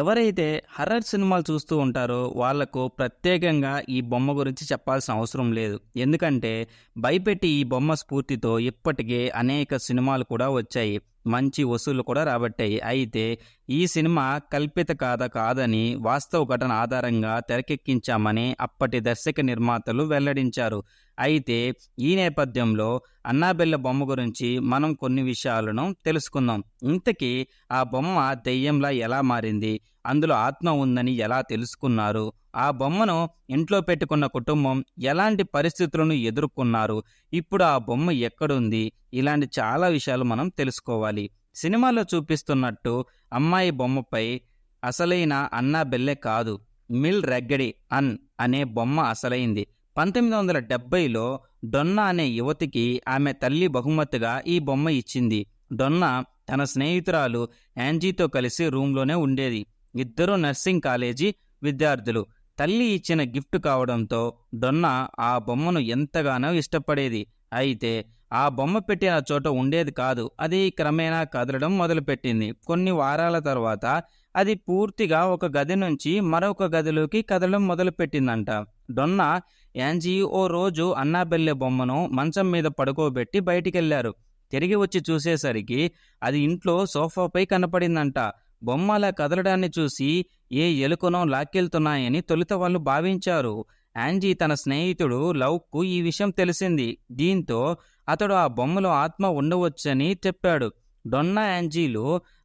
ఎవరైతే హర్రర్ సినిమాలు చూస్తూ ఉంటారో వాళ్లకు ప్రత్యేకంగా ఈ బొమ్మ గురించి చెప్పాల్సిన అవసరం లేదు ఎందుకంటే భయపెట్టి ఈ బొమ్మ స్ఫూర్తితో ఇప్పటికే అనేక సినిమాలు కూడా వచ్చాయి మంచి వసూళ్లు కూడా రాబట్టాయి అయితే ఈ సినిమా కల్పిత కథ కాదని వాస్తవ ఘటన ఆధారంగా తెరకెక్కించామని అప్పటి దర్శక నిర్మాతలు వెల్లడించారు అయితే ఈ నేపథ్యంలో అన్నాబెల్ల బొమ్మ గురించి మనం కొన్ని విషయాలను తెలుసుకుందాం ఇంతకీ ఆ బొమ్మ దెయ్యంలా ఎలా మారింది అందులో ఆత్మ ఉందని ఎలా తెలుసుకున్నారు ఆ బొమ్మను ఇంట్లో పెట్టుకున్న కుటుంబం ఎలాంటి పరిస్థితులను ఎదుర్కొన్నారు ఇప్పుడు ఆ బొమ్మ ఎక్కడుంది ఇలాంటి చాలా విషయాలు మనం తెలుసుకోవాలి సినిమాలో చూపిస్తున్నట్టు అమ్మాయి బొమ్మపై అసలైన అన్నా బెల్లె కాదు మిల్ రెగ్గడి అన్ అనే బొమ్మ అసలైంది పంతొమ్మిది వందల డెబ్బైలో డొన్నా అనే యువతికి ఆమె తల్లి బహుమతిగా ఈ బొమ్మ ఇచ్చింది డొన్నా తన స్నేహితురాలు యాంజీతో కలిసి రూమ్లోనే ఉండేది ఇద్దరు నర్సింగ్ కాలేజీ విద్యార్థులు తల్లి ఇచ్చిన గిఫ్ట్ కావడంతో డొన్నా ఆ బొమ్మను ఎంతగానో ఇష్టపడేది అయితే ఆ బొమ్మ పెట్టిన చోట ఉండేది కాదు అది క్రమేణా కదలడం మొదలుపెట్టింది కొన్ని వారాల తర్వాత అది పూర్తిగా ఒక గది నుంచి మరొక గదిలోకి కదలడం మొదలుపెట్టిందంట డొన్న యాంజీ ఓ రోజు అన్నాబెల్లె బొమ్మను మంచం మీద పడుకోబెట్టి బయటికెళ్లారు తిరిగి వచ్చి చూసేసరికి అది ఇంట్లో సోఫాపై కనపడిందంట బొమ్మ అలా కదలడాన్ని చూసి ఏ ఎలుకనో లాక్కెళ్తున్నాయని తొలుత వాళ్ళు భావించారు యాంజీ తన స్నేహితుడు లవ్కు ఈ విషయం తెలిసింది దీంతో అతడు ఆ బొమ్మలో ఆత్మ ఉండవచ్చని చెప్పాడు డొన్నా యాంజీలు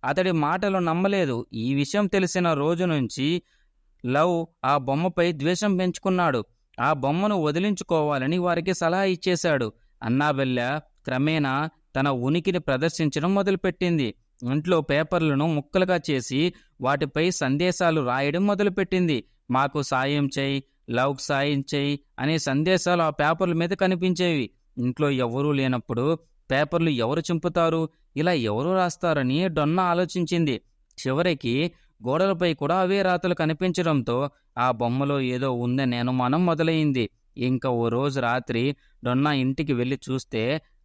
అతడి మాటలు నమ్మలేదు ఈ విషయం తెలిసిన రోజు నుంచి లవ్ ఆ బొమ్మపై ద్వేషం పెంచుకున్నాడు ఆ బొమ్మను వదిలించుకోవాలని వారికి సలహా ఇచ్చేశాడు అన్నాబెల్ల క్రమేణా తన ఉనికిని ప్రదర్శించడం మొదలుపెట్టింది ఇంట్లో పేపర్లను ముక్కలుగా చేసి వాటిపై సందేశాలు రాయడం మొదలుపెట్టింది మాకు సాయం చేయి లవ్ సాయం చేయి అనే సందేశాలు ఆ పేపర్ల మీద కనిపించేవి ఇంట్లో ఎవరూ లేనప్పుడు పేపర్లు ఎవరు చింపుతారు ఇలా ఎవరు రాస్తారని డొన్న ఆలోచించింది చివరికి గోడలపై కూడా అవే రాతలు కనిపించడంతో ఆ బొమ్మలో ఏదో ఉందని అనుమానం మొదలైంది ఇంకా ఓ రోజు రాత్రి డొన్నా ఇంటికి వెళ్ళి చూస్తే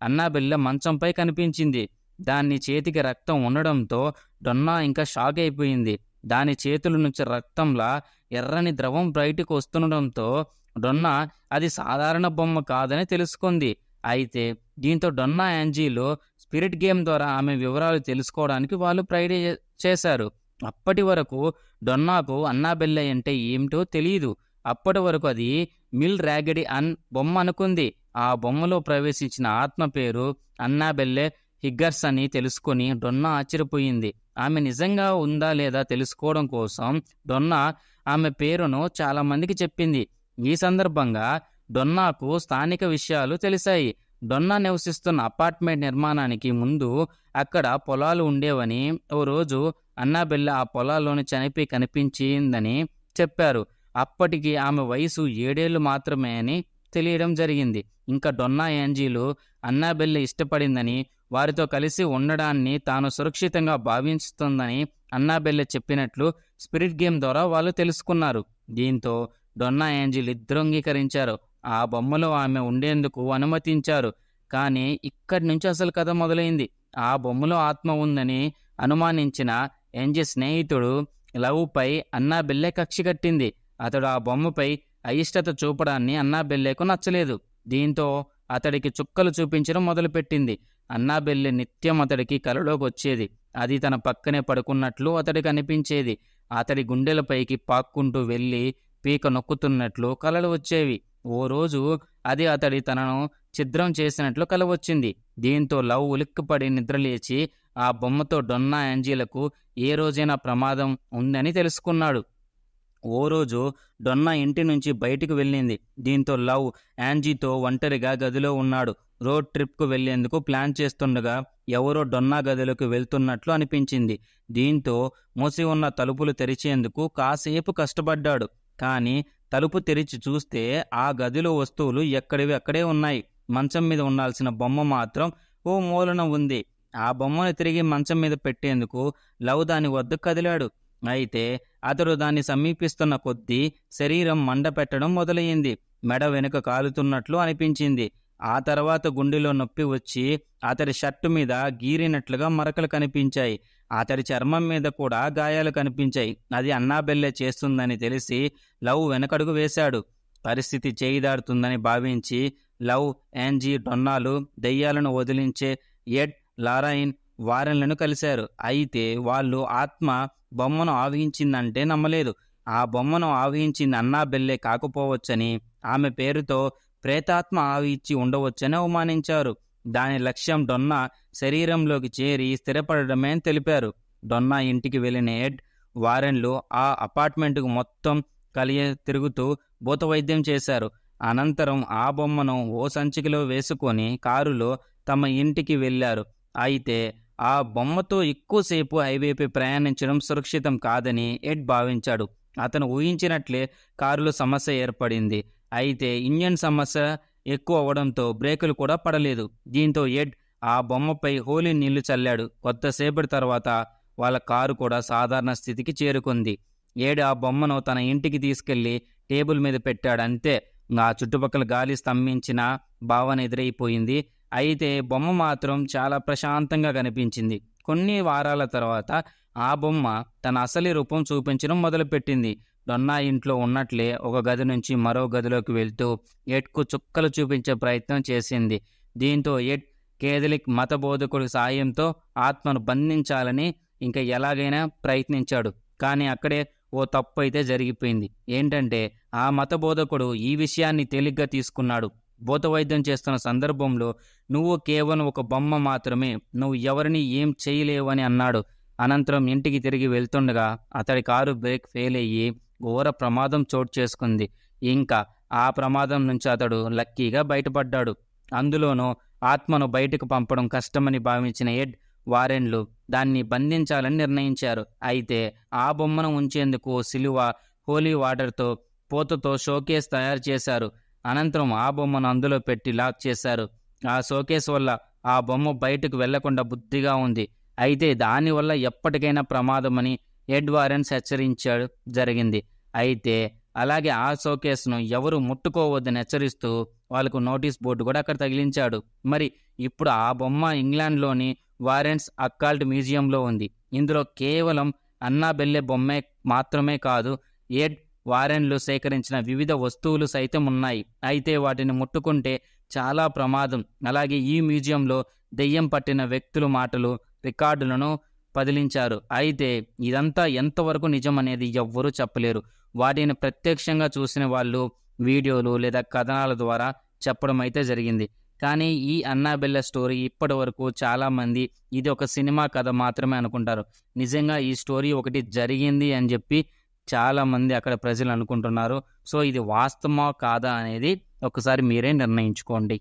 అన్నాబిల్ల మంచంపై కనిపించింది దాన్ని చేతికి రక్తం ఉండడంతో డొన్నా ఇంకా షాక్ అయిపోయింది దాని చేతుల నుంచి రక్తంలా ఎర్రని ద్రవం బయటకు వస్తుండటంతో డొన్నా అది సాధారణ బొమ్మ కాదని తెలుసుకుంది అయితే దీంతో డొన్నా యాంజీలో స్పిరిట్ గేమ్ ద్వారా ఆమె వివరాలు తెలుసుకోవడానికి వాళ్ళు ప్రైడే చేశారు అప్పటి వరకు డొన్నాకు అన్నాబెల్లె అంటే ఏమిటో తెలియదు అప్పటి వరకు అది మిల్ రాగడి అన్ బొమ్మ అనుకుంది ఆ బొమ్మలో ప్రవేశించిన ఆత్మ పేరు అన్నాబెల్లె హిగ్గర్స్ అని తెలుసుకుని డొన్నా ఆశ్చర్యపోయింది ఆమె నిజంగా ఉందా లేదా తెలుసుకోవడం కోసం డొన్నా ఆమె పేరును చాలామందికి చెప్పింది ఈ సందర్భంగా డొన్నాకు స్థానిక విషయాలు తెలిసాయి డొన్నా నివసిస్తున్న అపార్ట్మెంట్ నిర్మాణానికి ముందు అక్కడ పొలాలు ఉండేవని ఓ రోజు అన్నాబెల్ల ఆ పొలాల్లోని చనిపి కనిపించిందని చెప్పారు అప్పటికి ఆమె వయసు ఏడేళ్లు మాత్రమే అని తెలియడం జరిగింది ఇంకా డొన్నా యాంజీలు అన్నాబెల్ల ఇష్టపడిందని వారితో కలిసి ఉండడాన్ని తాను సురక్షితంగా భావిస్తుందని అన్నాబెల్లె చెప్పినట్లు స్పిరిట్ గేమ్ ద్వారా వాళ్ళు తెలుసుకున్నారు దీంతో డొన్నా యాంజిల్ ఇద్దరు అంగీకరించారు ఆ బొమ్మలో ఆమె ఉండేందుకు అనుమతించారు కానీ ఇక్కడి నుంచి అసలు కథ మొదలైంది ఆ బొమ్మలో ఆత్మ ఉందని అనుమానించిన ఎంజి స్నేహితుడు లవ్పై అన్నాబెల్లె కక్షి కట్టింది అతడు ఆ బొమ్మపై అయిష్టత చూపడాన్ని అన్నాబెల్లెకు నచ్చలేదు దీంతో అతడికి చుక్కలు చూపించడం మొదలుపెట్టింది అన్నాబెల్లి నిత్యం అతడికి కలలోకొచ్చేది అది తన పక్కనే పడుకున్నట్లు అతడికి అనిపించేది అతడి గుండెలపైకి పాక్కుంటూ వెళ్ళి పీక నొక్కుతున్నట్లు కలలు వచ్చేవి ఓ రోజు అది అతడి తనను ఛిద్రం చేసినట్లు కల వచ్చింది దీంతో లవ్ ఉలిక్కిపడి నిద్రలేచి ఆ బొమ్మతో డొన్నా యాంజీలకు ఏ రోజైనా ప్రమాదం ఉందని తెలుసుకున్నాడు ఓ రోజు డొన్న ఇంటి నుంచి బయటికి వెళ్ళింది దీంతో లవ్ యాంజీతో ఒంటరిగా గదిలో ఉన్నాడు రోడ్ ట్రిప్కు వెళ్లేందుకు ప్లాన్ చేస్తుండగా ఎవరో డొన్నా గదిలోకి వెళ్తున్నట్లు అనిపించింది దీంతో మూసి ఉన్న తలుపులు తెరిచేందుకు కాసేపు కష్టపడ్డాడు కానీ తలుపు తెరిచి చూస్తే ఆ గదిలో వస్తువులు ఎక్కడివి అక్కడే ఉన్నాయి మంచం మీద ఉండాల్సిన బొమ్మ మాత్రం ఓ మూలన ఉంది ఆ బొమ్మను తిరిగి మంచం మీద పెట్టేందుకు లవ్ దాని వద్ద కదిలాడు అయితే అతడు దాన్ని సమీపిస్తున్న కొద్దీ శరీరం మండపెట్టడం మొదలయ్యింది మెడ వెనుక కాలుతున్నట్లు అనిపించింది ఆ తర్వాత గుండెలో నొప్పి వచ్చి అతడి షర్టు మీద గీరినట్లుగా మరకలు కనిపించాయి అతడి చర్మం మీద కూడా గాయాలు కనిపించాయి అది అన్నాబెల్లె చేస్తుందని తెలిసి లవ్ వెనకడుగు వేశాడు పరిస్థితి చేయిదాడుతుందని భావించి లవ్ యాంజీ డొన్నాలు దెయ్యాలను వదిలించే ఎడ్ లారాయిన్ వారలను కలిశారు అయితే వాళ్ళు ఆత్మ బొమ్మను ఆవహించిందంటే నమ్మలేదు ఆ బొమ్మను ఆవహించింది అన్నా బెల్లే కాకపోవచ్చని ఆమె పేరుతో ప్రేతాత్మ ఆవిచ్చి ఉండవచ్చని అవమానించారు దాని లక్ష్యం డొన్నా శరీరంలోకి చేరి స్థిరపడమే తెలిపారు డొన్నా ఇంటికి వెళ్ళిన ఎడ్ వారెన్లు ఆ అపార్ట్మెంటుకు మొత్తం కలియ తిరుగుతూ భూతవైద్యం చేశారు అనంతరం ఆ బొమ్మను ఓ సంచికలో వేసుకొని కారులో తమ ఇంటికి వెళ్ళారు అయితే ఆ బొమ్మతో ఎక్కువసేపు హైవేపై ప్రయాణించడం సురక్షితం కాదని ఎడ్ భావించాడు అతను ఊహించినట్లే కారులో సమస్య ఏర్పడింది అయితే ఇంజన్ సమస్య ఎక్కువ అవడంతో బ్రేకులు కూడా పడలేదు దీంతో ఎడ్ ఆ బొమ్మపై హోలీ నీళ్లు చల్లాడు కొత్తసేపటి తర్వాత వాళ్ళ కారు కూడా సాధారణ స్థితికి చేరుకుంది ఏడు ఆ బొమ్మను తన ఇంటికి తీసుకెళ్లి టేబుల్ మీద పెట్టాడు అంతే ఆ చుట్టుపక్కల గాలి స్తంభించిన భావన ఎదురైపోయింది అయితే బొమ్మ మాత్రం చాలా ప్రశాంతంగా కనిపించింది కొన్ని వారాల తర్వాత ఆ బొమ్మ తన అసలి రూపం చూపించడం మొదలుపెట్టింది డొన్నా ఇంట్లో ఉన్నట్లే ఒక గది నుంచి మరో గదిలోకి వెళ్తూ ఎట్కు చుక్కలు చూపించే ప్రయత్నం చేసింది దీంతో ఎట్ కేదలిక్ మత బోధకుడి సాయంతో ఆత్మను బంధించాలని ఇంకా ఎలాగైనా ప్రయత్నించాడు కానీ అక్కడే ఓ తప్పు అయితే జరిగిపోయింది ఏంటంటే ఆ మత బోధకుడు ఈ విషయాన్ని తేలిగ్గా తీసుకున్నాడు భూతవైద్యం చేస్తున్న సందర్భంలో నువ్వు కేవలం ఒక బొమ్మ మాత్రమే నువ్వు ఎవరిని ఏం చేయలేవని అన్నాడు అనంతరం ఇంటికి తిరిగి వెళ్తుండగా అతడి కారు బ్రేక్ ఫెయిల్ అయ్యి ఘోర ప్రమాదం చోటు చేసుకుంది ఇంకా ఆ ప్రమాదం నుంచి అతడు లక్కీగా బయటపడ్డాడు అందులోనూ ఆత్మను బయటకు పంపడం కష్టమని భావించిన ఎడ్ వారెన్లు దాన్ని బంధించాలని నిర్ణయించారు అయితే ఆ బొమ్మను ఉంచేందుకు సిలువ హోలీ వాటర్తో పోతతో షోకేస్ తయారు చేశారు అనంతరం ఆ బొమ్మను అందులో పెట్టి లాక్ చేశారు ఆ షోకేస్ వల్ల ఆ బొమ్మ బయటకు వెళ్లకుండా బుద్ధిగా ఉంది అయితే దానివల్ల ఎప్పటికైనా ప్రమాదమని ఎడ్ వారెన్స్ హెచ్చరించాడు జరిగింది అయితే అలాగే ఆ షోకేస్ను ఎవరు ముట్టుకోవద్దని హెచ్చరిస్తూ వాళ్ళకు నోటీస్ బోర్డు కూడా అక్కడ తగిలించాడు మరి ఇప్పుడు ఆ బొమ్మ ఇంగ్లాండ్లోని వారెన్స్ అక్కాల్ట్ మ్యూజియంలో ఉంది ఇందులో కేవలం అన్నా బెల్లె బొమ్మే మాత్రమే కాదు ఎడ్ వారెన్లు సేకరించిన వివిధ వస్తువులు సైతం ఉన్నాయి అయితే వాటిని ముట్టుకుంటే చాలా ప్రమాదం అలాగే ఈ మ్యూజియంలో దెయ్యం పట్టిన వ్యక్తుల మాటలు రికార్డులను పదిలించారు అయితే ఇదంతా ఎంతవరకు నిజం అనేది ఎవ్వరూ చెప్పలేరు వాటిని ప్రత్యక్షంగా చూసిన వాళ్ళు వీడియోలు లేదా కథనాల ద్వారా చెప్పడం అయితే జరిగింది కానీ ఈ అన్నాబెల్ల స్టోరీ ఇప్పటి వరకు చాలామంది ఇది ఒక సినిమా కథ మాత్రమే అనుకుంటారు నిజంగా ఈ స్టోరీ ఒకటి జరిగింది అని చెప్పి చాలామంది అక్కడ ప్రజలు అనుకుంటున్నారు సో ఇది వాస్తవమా కాదా అనేది ఒకసారి మీరే నిర్ణయించుకోండి